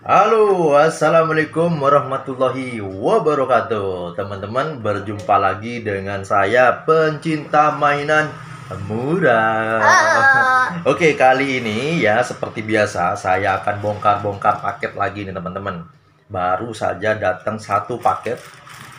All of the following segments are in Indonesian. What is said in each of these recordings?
Halo, assalamualaikum warahmatullahi wabarakatuh. Teman-teman, berjumpa lagi dengan saya, pencinta mainan murah. Oke, kali ini ya, seperti biasa, saya akan bongkar-bongkar paket lagi nih, teman-teman. Baru saja datang satu paket.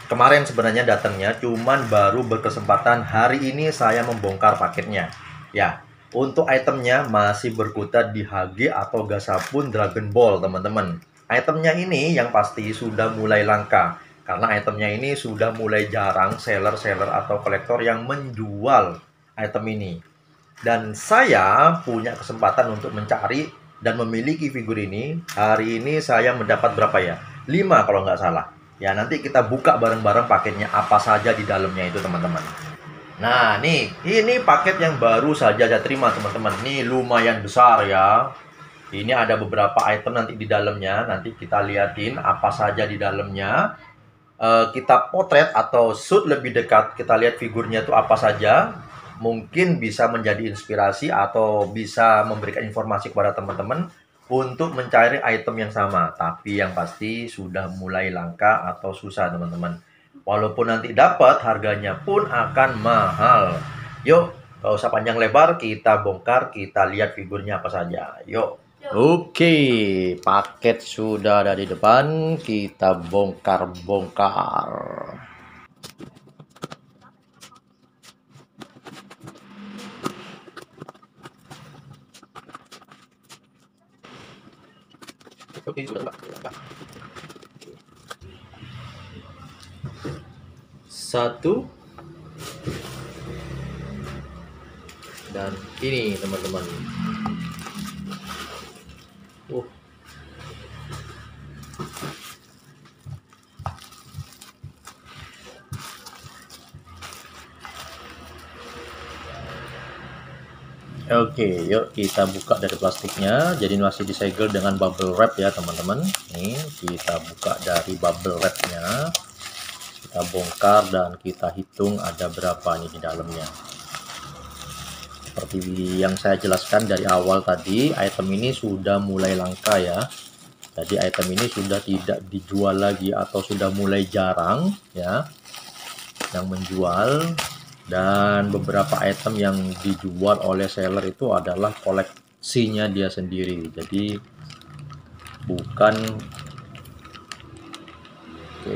Kemarin sebenarnya datangnya, cuman baru berkesempatan hari ini saya membongkar paketnya. Ya, untuk itemnya masih berkutat di HG atau Gasapun Dragon Ball, teman-teman. Itemnya ini yang pasti sudah mulai langka karena itemnya ini sudah mulai jarang seller-seller atau kolektor yang menjual item ini. Dan saya punya kesempatan untuk mencari dan memiliki figur ini. Hari ini saya mendapat berapa ya? 5 kalau nggak salah. Ya nanti kita buka bareng-bareng paketnya apa saja di dalamnya itu teman-teman. Nah, nih, ini paket yang baru saja saya terima, teman-teman. Ini lumayan besar ya. Ini ada beberapa item nanti di dalamnya. Nanti kita liatin apa saja di dalamnya. E, kita potret atau shoot lebih dekat, kita lihat figurnya itu apa saja. Mungkin bisa menjadi inspirasi atau bisa memberikan informasi kepada teman-teman untuk mencari item yang sama. Tapi yang pasti sudah mulai langka atau susah, teman-teman Walaupun nanti dapat, harganya pun akan mahal. Yuk, gak usah panjang lebar, kita bongkar, kita lihat figurnya apa saja. Yuk. Oke, paket sudah ada di depan, kita bongkar-bongkar. Oke, sudah, pak. satu dan ini teman-teman uh. Oke, yuk kita buka dari plastiknya. Jadi masih disegel dengan bubble wrap ya, teman-teman. Ini kita buka dari bubble wrapnya kita bongkar dan kita hitung ada berapa ini di dalamnya seperti yang saya jelaskan dari awal tadi item ini sudah mulai langka ya jadi item ini sudah tidak dijual lagi atau sudah mulai jarang ya yang menjual dan beberapa item yang dijual oleh seller itu adalah koleksinya dia sendiri jadi bukan oke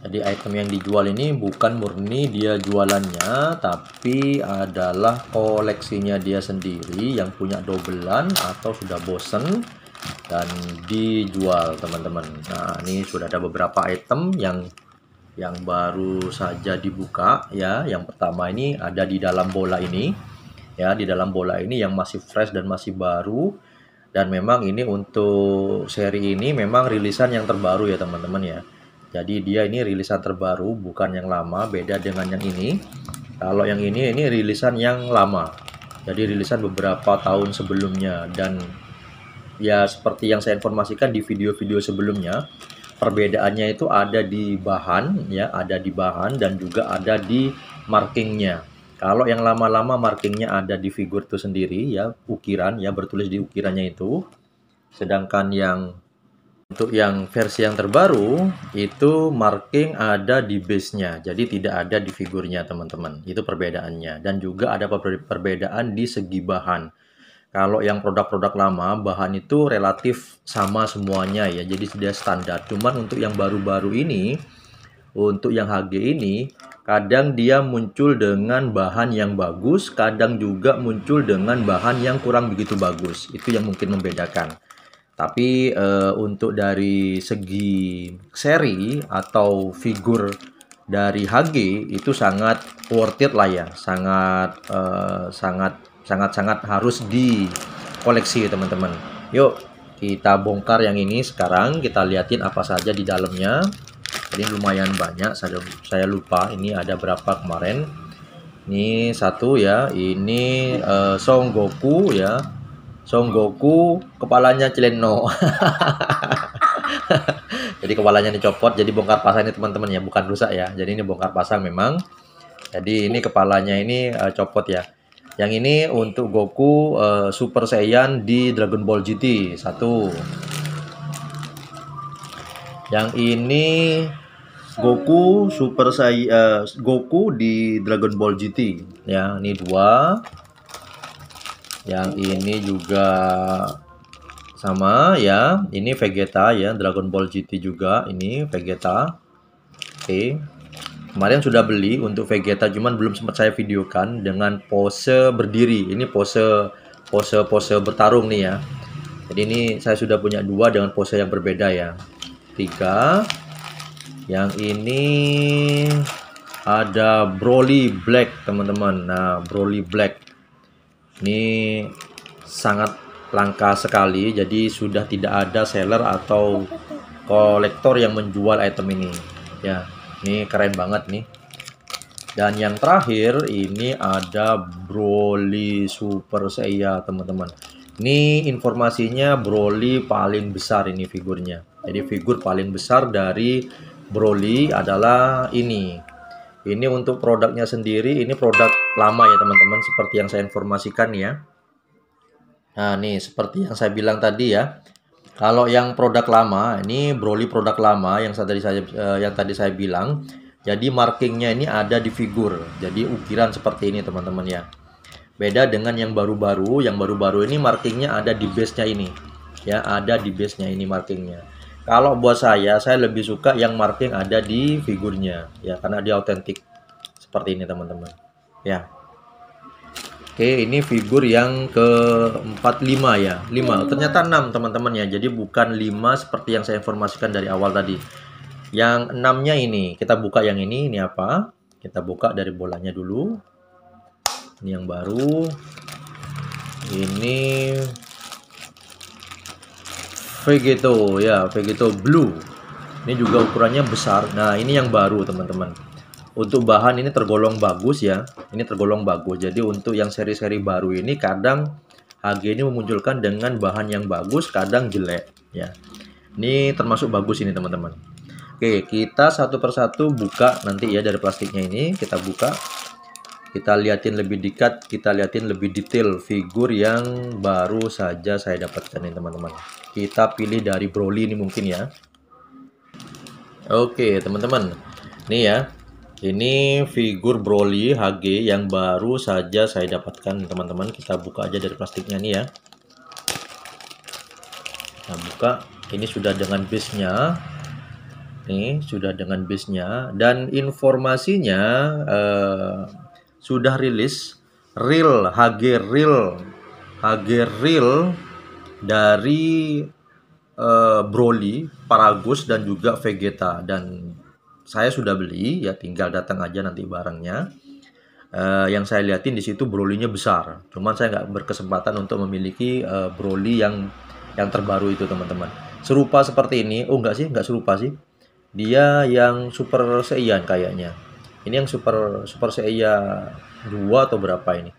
jadi item yang dijual ini bukan murni dia jualannya, tapi adalah koleksinya dia sendiri yang punya dobelan atau sudah bosen dan dijual teman-teman. Nah ini sudah ada beberapa item yang yang baru saja dibuka ya. Yang pertama ini ada di dalam bola ini ya di dalam bola ini yang masih fresh dan masih baru dan memang ini untuk seri ini memang rilisan yang terbaru ya teman-teman ya. Jadi dia ini rilisan terbaru, bukan yang lama, beda dengan yang ini. Kalau yang ini, ini rilisan yang lama. Jadi rilisan beberapa tahun sebelumnya dan ya seperti yang saya informasikan di video-video sebelumnya, perbedaannya itu ada di bahan ya, ada di bahan dan juga ada di markingnya. Kalau yang lama-lama markingnya ada di figur itu sendiri ya, ukiran ya bertulis di ukirannya itu. Sedangkan yang untuk yang versi yang terbaru, itu marking ada di base-nya, jadi tidak ada di figurnya teman-teman. Itu perbedaannya. Dan juga ada perbedaan di segi bahan. Kalau yang produk-produk lama, bahan itu relatif sama semuanya ya, jadi sudah standar. Cuman untuk yang baru-baru ini, untuk yang HG ini, kadang dia muncul dengan bahan yang bagus, kadang juga muncul dengan bahan yang kurang begitu bagus. Itu yang mungkin membedakan. Tapi uh, untuk dari segi seri atau figur dari HG itu sangat worth it lah ya, sangat uh, sangat sangat sangat harus di koleksi teman-teman. Yuk kita bongkar yang ini sekarang, kita liatin apa saja di dalamnya. Ini lumayan banyak, saya saya lupa ini ada berapa kemarin. Ini satu ya, ini uh, eh, Song Goku ya Songgoku Goku kepalanya Cileno. jadi kepalanya dicopot jadi bongkar pasang ini teman-teman ya bukan rusak ya. Jadi ini bongkar pasang memang. Jadi ini kepalanya ini uh, copot ya. Yang ini untuk Goku uh, Super Saiyan di Dragon Ball GT satu. Yang ini Goku Super Saiyan uh, eh, Goku di Dragon Ball GT ya. Ini dua yang ini juga sama ya ini Vegeta ya Dragon Ball GT juga ini Vegeta oke kemarin sudah beli untuk Vegeta cuman belum sempat saya videokan dengan pose berdiri ini pose pose pose bertarung nih ya jadi ini saya sudah punya dua dengan pose yang berbeda ya tiga yang ini ada Broly Black teman-teman nah Broly Black ini sangat langka sekali jadi sudah tidak ada seller atau kolektor yang menjual item ini ya ini keren banget nih dan yang terakhir ini ada Broly Super saya teman-teman ini informasinya Broly paling besar ini figurnya jadi figur paling besar dari Broly adalah ini ini untuk produknya sendiri, ini produk lama ya teman-teman, seperti yang saya informasikan ya. Nah, nih seperti yang saya bilang tadi ya. Kalau yang produk lama, ini Broly produk lama yang tadi saya eh, yang tadi saya bilang. Jadi markingnya ini ada di figur. Jadi ukiran seperti ini teman-teman ya. Beda dengan yang baru-baru, yang baru-baru ini markingnya ada di base-nya ini. Ya, ada di base-nya ini markingnya. Kalau buat saya, saya lebih suka yang marking ada di figurnya, ya karena dia autentik. Seperti ini teman-teman. Ya. Oke, ini figur yang ke-45 ya. 5. Hmm. Ternyata 6 teman-teman ya. Jadi bukan 5 seperti yang saya informasikan dari awal tadi. Yang enamnya ini, kita buka yang ini, ini apa? Kita buka dari bolanya dulu. Ini yang baru. Ini Vegeto ya Vegeto Blue ini juga ukurannya besar nah ini yang baru teman-teman untuk bahan ini tergolong bagus ya ini tergolong bagus jadi untuk yang seri-seri baru ini kadang HG ini memunculkan dengan bahan yang bagus kadang jelek ya ini termasuk bagus ini teman-teman Oke kita satu persatu buka nanti ya dari plastiknya ini kita buka kita liatin lebih dekat, kita liatin lebih detail figur yang baru saja saya dapatkan nih teman-teman. Kita pilih dari Broly ini mungkin ya. Oke teman-teman, ini ya. Ini figur Broly HG yang baru saja saya dapatkan teman-teman. Kita buka aja dari plastiknya nih ya. Kita buka. Ini sudah dengan base-nya nih sudah dengan bisnya dan informasinya eh, sudah rilis real HG real HG real dari uh, Broly, Paragus dan juga Vegeta dan saya sudah beli ya tinggal datang aja nanti barangnya. Uh, yang saya liatin di situ Broly-nya besar. Cuman saya nggak berkesempatan untuk memiliki uh, Broly yang yang terbaru itu teman-teman. Serupa seperti ini, oh nggak sih, nggak serupa sih. Dia yang Super seian kayaknya. Ini yang Super Super saya 2 atau berapa ini.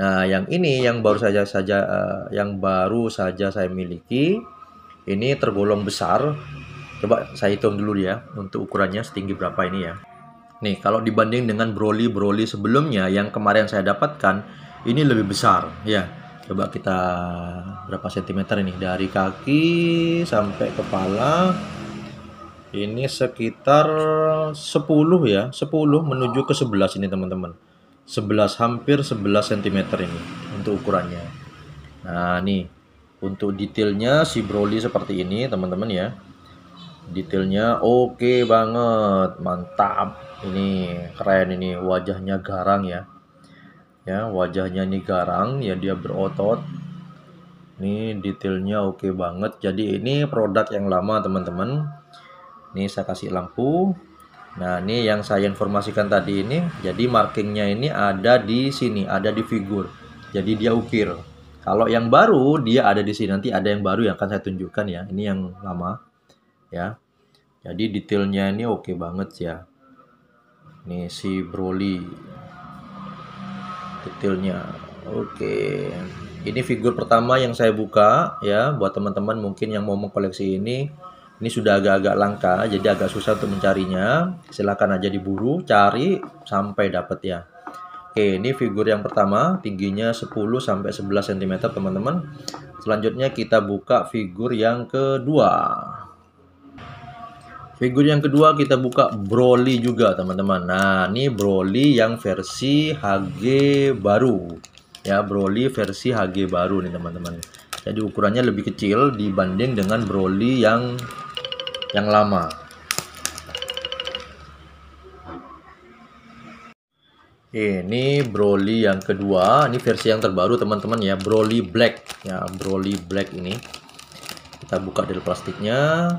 Nah, yang ini yang baru saja saja uh, yang baru saja saya miliki ini tergolong besar. Coba saya hitung dulu ya untuk ukurannya setinggi berapa ini ya. Nih, kalau dibanding dengan broli broli sebelumnya yang kemarin saya dapatkan, ini lebih besar ya. Coba kita berapa sentimeter ini dari kaki sampai kepala ini sekitar 10 ya, 10 menuju ke 11 ini teman-teman. 11 hampir 11 cm ini untuk ukurannya. Nah, nih untuk detailnya si Broly seperti ini teman-teman ya. Detailnya oke okay banget, mantap. Ini keren ini wajahnya garang ya. Ya, wajahnya ini garang ya dia berotot. Ini detailnya oke okay banget. Jadi ini produk yang lama teman-teman ini saya kasih lampu nah ini yang saya informasikan tadi ini jadi markingnya ini ada di sini ada di figur jadi dia ukir kalau yang baru dia ada di sini nanti ada yang baru yang akan saya tunjukkan ya ini yang lama ya jadi detailnya ini oke okay banget ya ini si Broly detailnya oke okay. ini figur pertama yang saya buka ya buat teman-teman mungkin yang mau mengkoleksi ini ini sudah agak-agak langka, jadi agak susah untuk mencarinya. silahkan aja diburu, cari sampai dapat ya. Oke, ini figur yang pertama, tingginya 10 sampai 11 cm, teman-teman. Selanjutnya kita buka figur yang kedua. Figur yang kedua kita buka Broly juga, teman-teman. Nah, ini Broly yang versi HG baru. Ya, Broly versi HG baru nih, teman-teman. Jadi ukurannya lebih kecil dibanding dengan Broly yang yang lama. Ini Broly yang kedua, ini versi yang terbaru teman-teman ya, Broly Black ya, Broly Black ini. Kita buka dari plastiknya,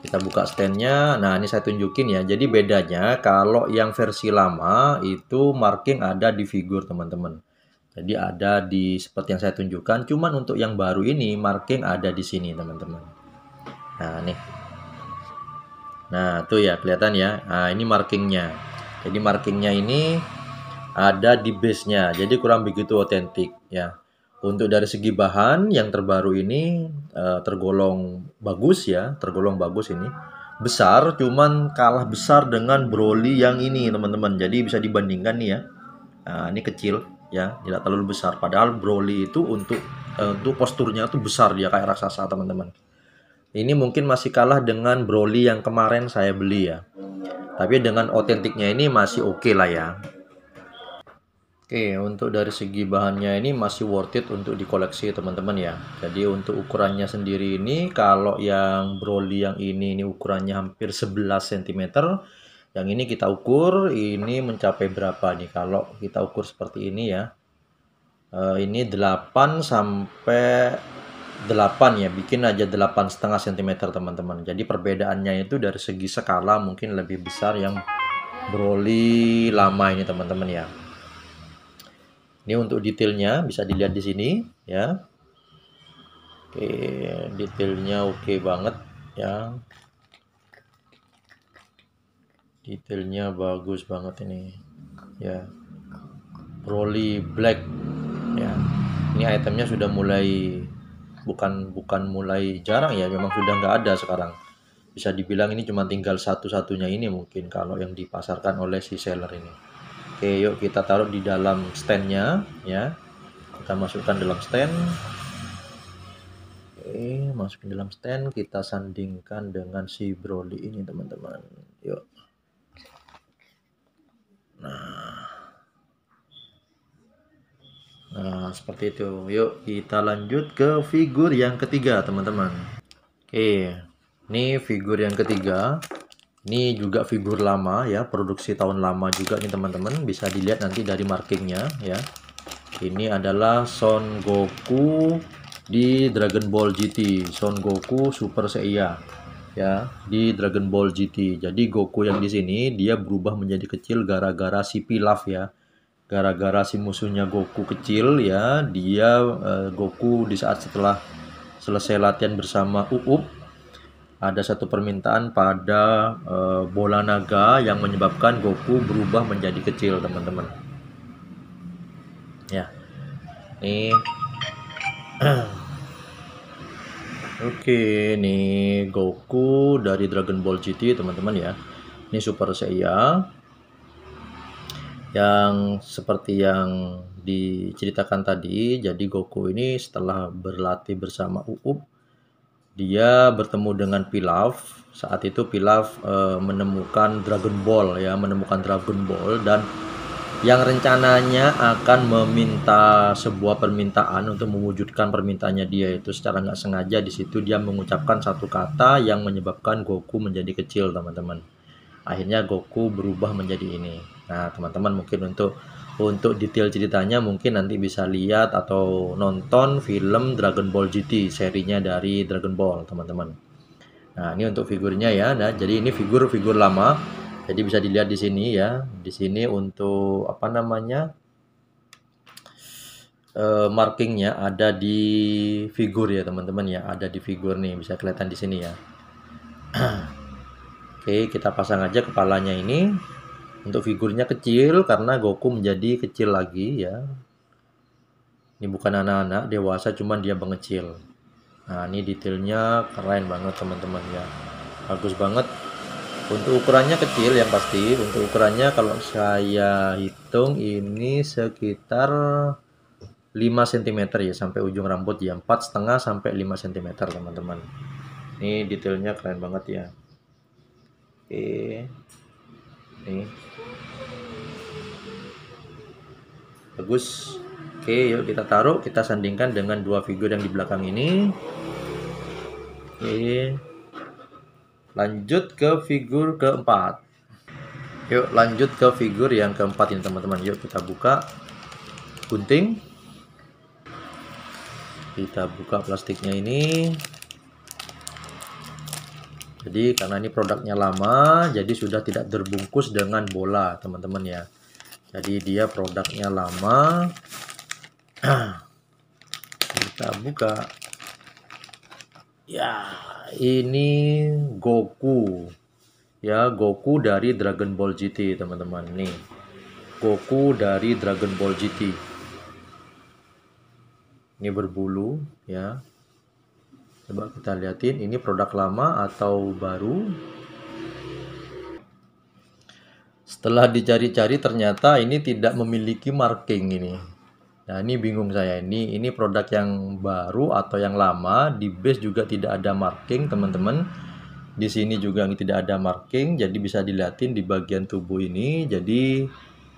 kita buka standnya. Nah ini saya tunjukin ya, jadi bedanya kalau yang versi lama itu marking ada di figur teman-teman. Jadi ada di seperti yang saya tunjukkan, cuman untuk yang baru ini marking ada di sini teman-teman. Nah nih, Nah, tuh ya kelihatan ya. Nah, ini markingnya. Jadi markingnya ini ada di base-nya. Jadi kurang begitu otentik ya. Untuk dari segi bahan yang terbaru ini uh, tergolong bagus ya, tergolong bagus ini. Besar cuman kalah besar dengan broli yang ini, teman-teman. Jadi bisa dibandingkan nih ya. Nah, ini kecil ya, tidak terlalu besar. Padahal broli itu untuk uh, untuk posturnya tuh besar ya kayak raksasa, teman-teman. Ini mungkin masih kalah dengan Broly yang kemarin saya beli ya. Tapi dengan otentiknya ini masih oke okay lah ya. Oke, untuk dari segi bahannya ini masih worth it untuk dikoleksi teman-teman ya. Jadi untuk ukurannya sendiri ini, kalau yang Broly yang ini, ini ukurannya hampir 11 cm. Yang ini kita ukur, ini mencapai berapa nih? Kalau kita ukur seperti ini ya. Eh, ini 8 sampai 8 ya bikin aja 8 setengah cm teman-teman jadi perbedaannya itu dari segi skala mungkin lebih besar yang broli lama ini teman-teman ya ini untuk detailnya bisa dilihat di sini ya oke detailnya oke banget ya detailnya bagus banget ini ya broli black ya ini itemnya sudah mulai bukan bukan mulai jarang ya memang sudah nggak ada sekarang bisa dibilang ini cuma tinggal satu-satunya ini mungkin kalau yang dipasarkan oleh si seller ini oke yuk kita taruh di dalam standnya ya kita masukkan dalam stand oke masukin dalam stand kita sandingkan dengan si broli ini teman-teman yuk nah Nah, seperti itu. Yuk, kita lanjut ke figur yang ketiga, teman-teman. Oke, ini figur yang ketiga. Ini juga figur lama ya, produksi tahun lama juga nih teman-teman. Bisa dilihat nanti dari markingnya ya. Ini adalah Son Goku di Dragon Ball GT, Son Goku Super Seiya ya di Dragon Ball GT. Jadi Goku yang di sini dia berubah menjadi kecil gara-gara si Pilaf ya gara-gara si musuhnya Goku kecil ya dia uh, Goku di saat setelah selesai latihan bersama Uup ada satu permintaan pada uh, bola naga yang menyebabkan Goku berubah menjadi kecil teman-teman ya ini Oke, ini Goku dari Dragon Ball GT teman-teman ya. Ini Super Saiya yang seperti yang diceritakan tadi, jadi Goku ini setelah berlatih bersama Uub, dia bertemu dengan Pilaf. Saat itu Pilaf e, menemukan Dragon Ball ya, menemukan Dragon Ball dan yang rencananya akan meminta sebuah permintaan untuk mewujudkan permintaannya dia itu secara nggak sengaja di situ dia mengucapkan satu kata yang menyebabkan Goku menjadi kecil teman-teman. Akhirnya Goku berubah menjadi ini. Nah, teman-teman mungkin untuk untuk detail ceritanya mungkin nanti bisa lihat atau nonton film Dragon Ball GT serinya dari Dragon Ball, teman-teman. Nah, ini untuk figurnya ya. Nah, jadi ini figur-figur lama. Jadi bisa dilihat di sini ya. Di sini untuk apa namanya? Eh, markingnya ada di figur ya teman-teman ya ada di figur nih bisa kelihatan di sini ya oke kita pasang aja kepalanya ini untuk figurnya kecil karena Goku menjadi kecil lagi ya. Ini bukan anak-anak, dewasa cuman dia mengecil. Nah, ini detailnya keren banget teman-teman ya. Bagus banget. Untuk ukurannya kecil yang pasti, untuk ukurannya kalau saya hitung ini sekitar 5 cm ya sampai ujung rambut ya, empat setengah sampai 5 cm teman-teman. Ini detailnya keren banget ya. Oke. Ini. bagus oke yuk kita taruh kita sandingkan dengan dua figur yang di belakang ini oke lanjut ke figur keempat yuk lanjut ke figur yang keempat ini teman-teman yuk kita buka gunting kita buka plastiknya ini jadi karena ini produknya lama, jadi sudah tidak terbungkus dengan bola, teman-teman ya. Jadi dia produknya lama. Kita buka. Ya, ini Goku. Ya, Goku dari Dragon Ball GT, teman-teman. Nih. Goku dari Dragon Ball GT. Ini berbulu, ya Coba kita liatin ini produk lama atau baru. Setelah dicari-cari ternyata ini tidak memiliki marking ini. Nah, ini bingung saya ini. Ini produk yang baru atau yang lama, di base juga tidak ada marking, teman-teman. Di sini juga tidak ada marking, jadi bisa dilihatin di bagian tubuh ini. Jadi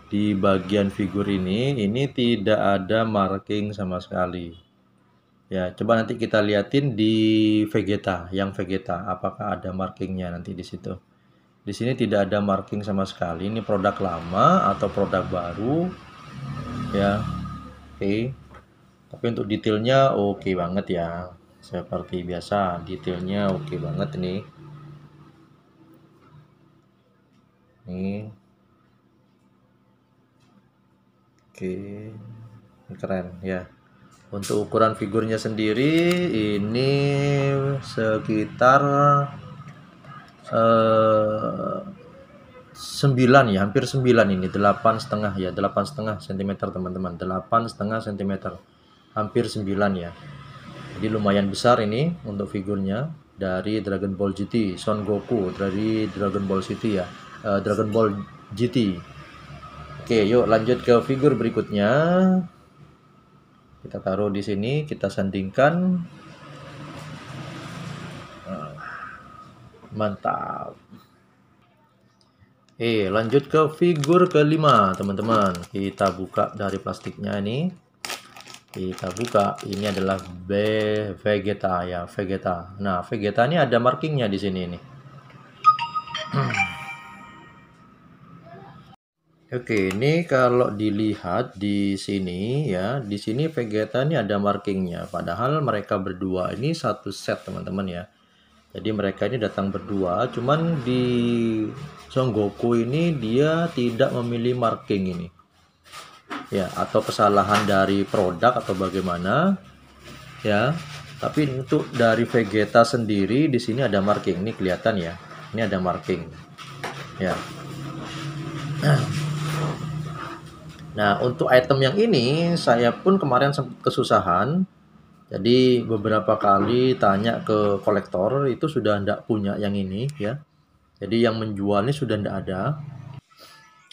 di bagian figur ini ini tidak ada marking sama sekali. Ya, coba nanti kita liatin di Vegeta, yang Vegeta, apakah ada markingnya nanti di situ. Di sini tidak ada marking sama sekali, ini produk lama atau produk baru, ya, oke. Okay. Tapi untuk detailnya oke okay banget ya, seperti biasa, detailnya oke okay banget nih. Ini. oke, okay. keren ya untuk ukuran figurnya sendiri ini sekitar uh, eh, 9 ya hampir 9 ini 8 setengah ya 8 setengah cm teman-teman 8 setengah cm hampir 9 ya jadi lumayan besar ini untuk figurnya dari Dragon Ball GT Son Goku dari Dragon Ball City ya uh, Dragon Ball GT Oke yuk lanjut ke figur berikutnya kita taruh di sini kita sandingkan ah, mantap eh lanjut ke figur kelima teman-teman kita buka dari plastiknya ini kita buka ini adalah B Vegeta ya Vegeta nah Vegeta ini ada markingnya di sini nih Oke, ini kalau dilihat di sini ya, di sini Vegeta ini ada markingnya. Padahal mereka berdua ini satu set teman-teman ya. Jadi mereka ini datang berdua, cuman di Son Goku ini dia tidak memilih marking ini. Ya, atau kesalahan dari produk atau bagaimana. Ya, tapi untuk dari Vegeta sendiri di sini ada marking. Ini kelihatan ya. Ini ada marking. Ya. Nah, untuk item yang ini saya pun kemarin sempat kesusahan. Jadi beberapa kali tanya ke kolektor itu sudah tidak punya yang ini ya. Jadi yang menjual ini sudah tidak ada.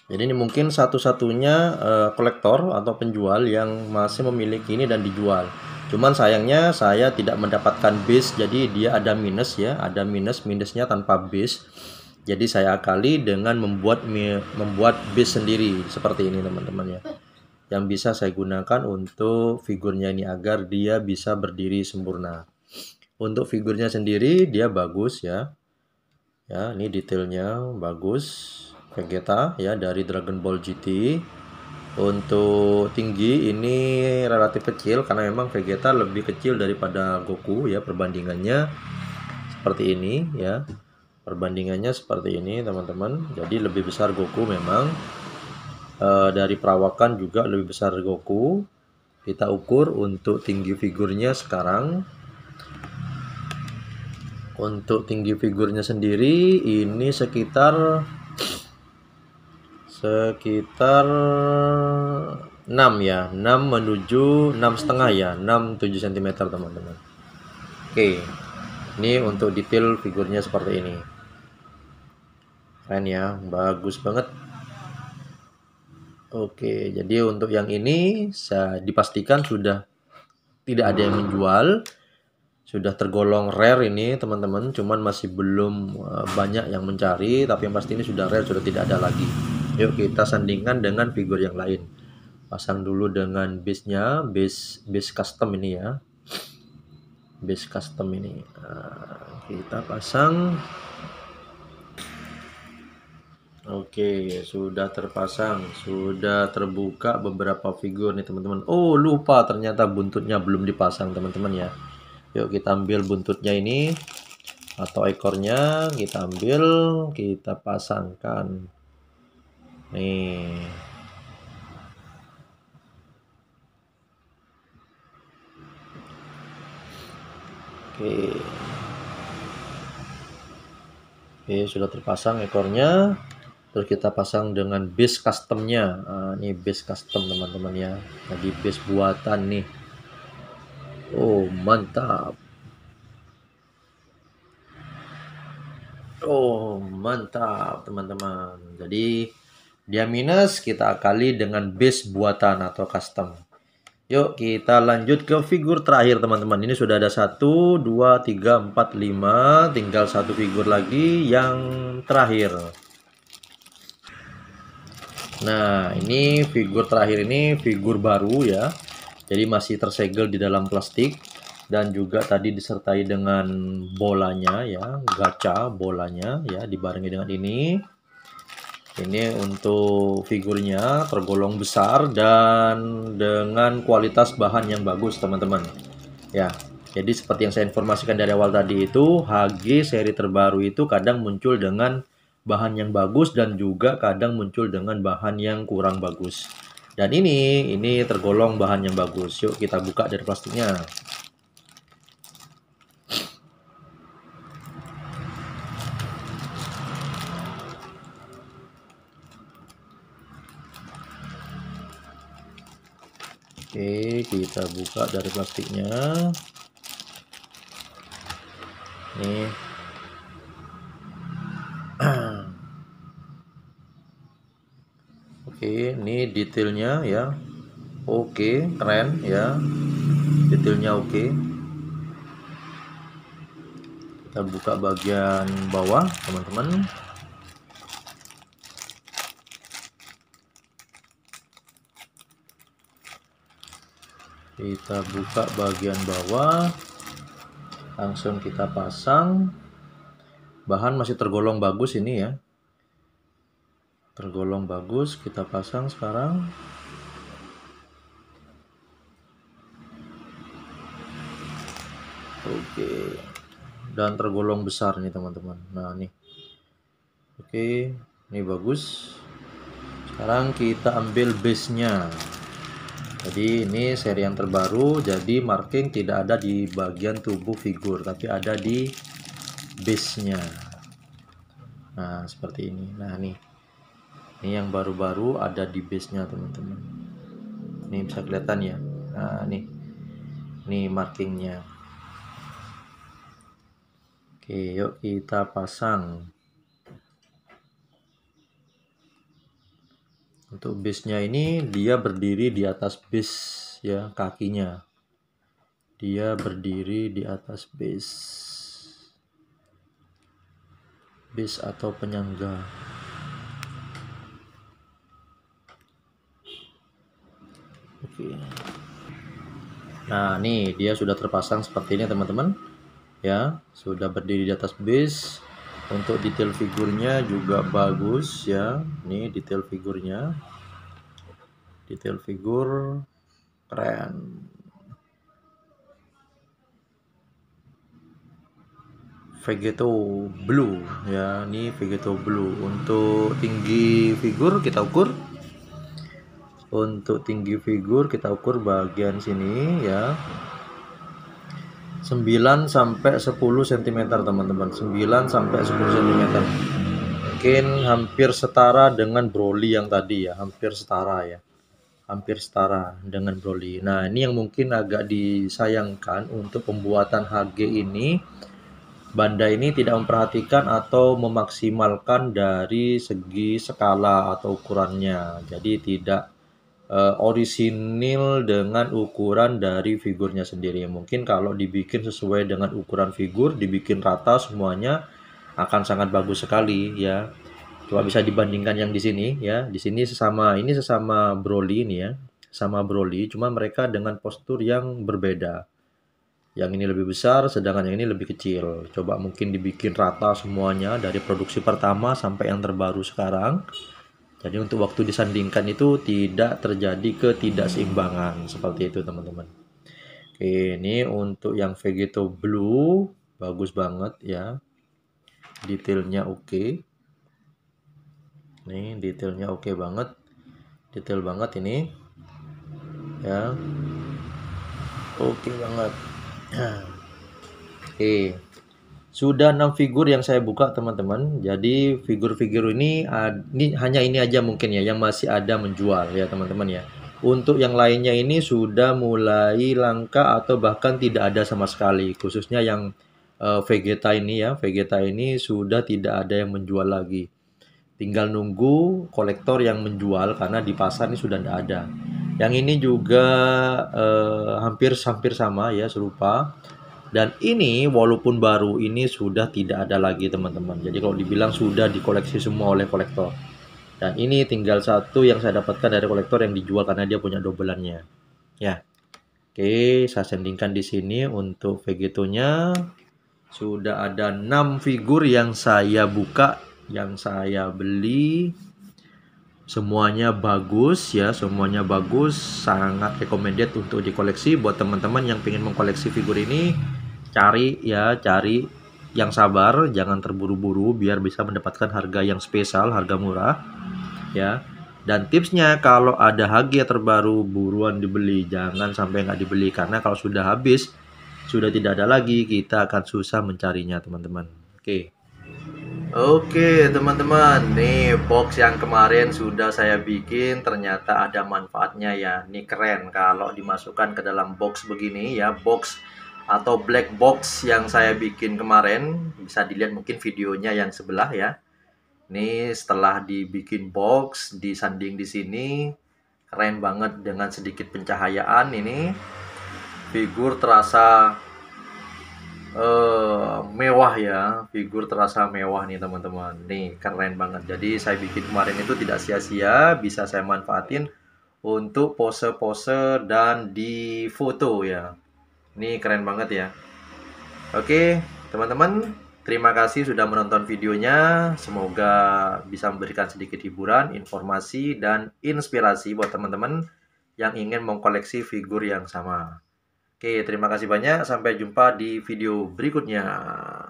Jadi ini mungkin satu-satunya uh, kolektor atau penjual yang masih memiliki ini dan dijual. Cuman sayangnya saya tidak mendapatkan base jadi dia ada minus ya, ada minus minusnya tanpa base. Jadi saya akali dengan membuat membuat base sendiri seperti ini teman-teman ya. Yang bisa saya gunakan untuk figurnya ini agar dia bisa berdiri sempurna. Untuk figurnya sendiri dia bagus ya. Ya, ini detailnya bagus. Vegeta ya dari Dragon Ball GT. Untuk tinggi ini relatif kecil karena memang Vegeta lebih kecil daripada Goku ya perbandingannya seperti ini ya. Perbandingannya seperti ini teman-teman. Jadi lebih besar Goku memang e, dari perawakan juga lebih besar Goku. Kita ukur untuk tinggi figurnya sekarang. Untuk tinggi figurnya sendiri ini sekitar sekitar 6 ya 6 menuju 6 setengah ya 6 7 cm teman-teman oke ini untuk detail figurnya seperti ini keren ya bagus banget Oke, jadi untuk yang ini saya dipastikan sudah tidak ada yang menjual. Sudah tergolong rare ini, teman-teman. Cuman masih belum eh, banyak yang mencari, tapi yang pasti ini sudah rare, sudah tidak ada lagi. Yuk kita sandingkan dengan figur yang lain. Pasang dulu dengan base-nya, base base custom ini ya. Base custom ini. Nah, kita pasang Oke, sudah terpasang, sudah terbuka beberapa figur nih teman-teman. Oh, lupa ternyata buntutnya belum dipasang teman-teman ya. Yuk kita ambil buntutnya ini atau ekornya, kita ambil, kita pasangkan. Nih. Oke. Oke, sudah terpasang ekornya terus kita pasang dengan base customnya nah, ini base custom teman-teman ya lagi base buatan nih Oh mantap Oh mantap teman-teman jadi dia minus kita kali dengan base buatan atau custom Yuk kita lanjut ke figur terakhir teman-teman Ini sudah ada 1, 2, 3, 4, 5 Tinggal satu figur lagi yang terakhir Nah, ini figur terakhir ini figur baru ya. Jadi masih tersegel di dalam plastik dan juga tadi disertai dengan bolanya ya, gacha bolanya ya dibarengi dengan ini. Ini untuk figurnya tergolong besar dan dengan kualitas bahan yang bagus, teman-teman. Ya. Jadi seperti yang saya informasikan dari awal tadi itu, HG seri terbaru itu kadang muncul dengan bahan yang bagus dan juga kadang muncul dengan bahan yang kurang bagus. Dan ini, ini tergolong bahan yang bagus. Yuk kita buka dari plastiknya. Oke, kita buka dari plastiknya. Nih, ini detailnya ya oke okay, keren ya detailnya oke okay. kita buka bagian bawah teman-teman kita buka bagian bawah langsung kita pasang bahan masih tergolong bagus ini ya tergolong bagus kita pasang sekarang oke dan tergolong besar nih teman-teman nah nih oke ini bagus sekarang kita ambil base nya jadi ini seri yang terbaru jadi marking tidak ada di bagian tubuh figur tapi ada di base nya nah seperti ini nah nih ini yang baru-baru ada di base nya teman-teman ini bisa kelihatan ya nah ini ini markingnya oke yuk kita pasang untuk base nya ini dia berdiri di atas base ya kakinya dia berdiri di atas base base atau penyangga Oke. Nah, ini dia sudah terpasang seperti ini teman-teman. Ya, sudah berdiri di atas bis. Untuk detail figurnya juga bagus ya. Ini detail figurnya. Detail figur keren. Vegeto Blue ya, ini Vegeto Blue. Untuk tinggi figur kita ukur untuk tinggi figur kita ukur bagian sini ya 9 sampai 10 cm teman-teman 9 sampai 10 cm mungkin hampir setara dengan broli yang tadi ya hampir setara ya hampir setara dengan broli nah ini yang mungkin agak disayangkan untuk pembuatan HG ini Banda ini tidak memperhatikan atau memaksimalkan dari segi skala atau ukurannya jadi tidak uh, orisinil dengan ukuran dari figurnya sendiri. Mungkin kalau dibikin sesuai dengan ukuran figur, dibikin rata semuanya akan sangat bagus sekali ya. Coba bisa dibandingkan yang di sini ya. Di sini sesama ini sesama Broly ini ya. Sama Broly, cuma mereka dengan postur yang berbeda. Yang ini lebih besar, sedangkan yang ini lebih kecil. Coba mungkin dibikin rata semuanya dari produksi pertama sampai yang terbaru sekarang jadi untuk waktu disandingkan itu tidak terjadi ketidakseimbangan seperti itu teman-teman. Ini untuk yang Vegeto Blue bagus banget ya. Detailnya oke. Okay. Ini detailnya oke okay banget. Detail banget ini. Ya. Oke okay banget. Oke. Okay. Sudah enam figur yang saya buka teman-teman. Jadi figur-figur ini, ini hanya ini aja mungkin ya yang masih ada menjual ya teman-teman ya. Untuk yang lainnya ini sudah mulai langka atau bahkan tidak ada sama sekali. Khususnya yang uh, Vegeta ini ya, Vegeta ini sudah tidak ada yang menjual lagi. Tinggal nunggu kolektor yang menjual karena di pasar ini sudah tidak ada. Yang ini juga hampir eh, hampir hampir sama ya serupa dan ini walaupun baru ini sudah tidak ada lagi teman-teman. Jadi kalau dibilang sudah dikoleksi semua oleh kolektor. Dan ini tinggal satu yang saya dapatkan dari kolektor yang dijual karena dia punya dobelannya. Ya. Oke, saya sendingkan di sini untuk Vegetonya sudah ada 6 figur yang saya buka, yang saya beli. Semuanya bagus ya, semuanya bagus, sangat recommended untuk dikoleksi buat teman-teman yang ingin mengkoleksi figur ini cari ya cari yang sabar jangan terburu-buru biar bisa mendapatkan harga yang spesial harga murah ya dan tipsnya kalau ada hadiah terbaru buruan dibeli jangan sampai nggak dibeli karena kalau sudah habis sudah tidak ada lagi kita akan susah mencarinya teman-teman oke Oke teman-teman, nih box yang kemarin sudah saya bikin ternyata ada manfaatnya ya. Nih keren kalau dimasukkan ke dalam box begini ya, box atau black box yang saya bikin kemarin bisa dilihat mungkin videonya yang sebelah ya ini setelah dibikin box disanding di sini keren banget dengan sedikit pencahayaan ini figur terasa uh, mewah ya figur terasa mewah nih teman-teman nih keren banget jadi saya bikin kemarin itu tidak sia-sia bisa saya manfaatin untuk pose-pose dan di foto ya ini keren banget ya. Oke, teman-teman, terima kasih sudah menonton videonya. Semoga bisa memberikan sedikit hiburan, informasi, dan inspirasi buat teman-teman yang ingin mengkoleksi figur yang sama. Oke, terima kasih banyak. Sampai jumpa di video berikutnya.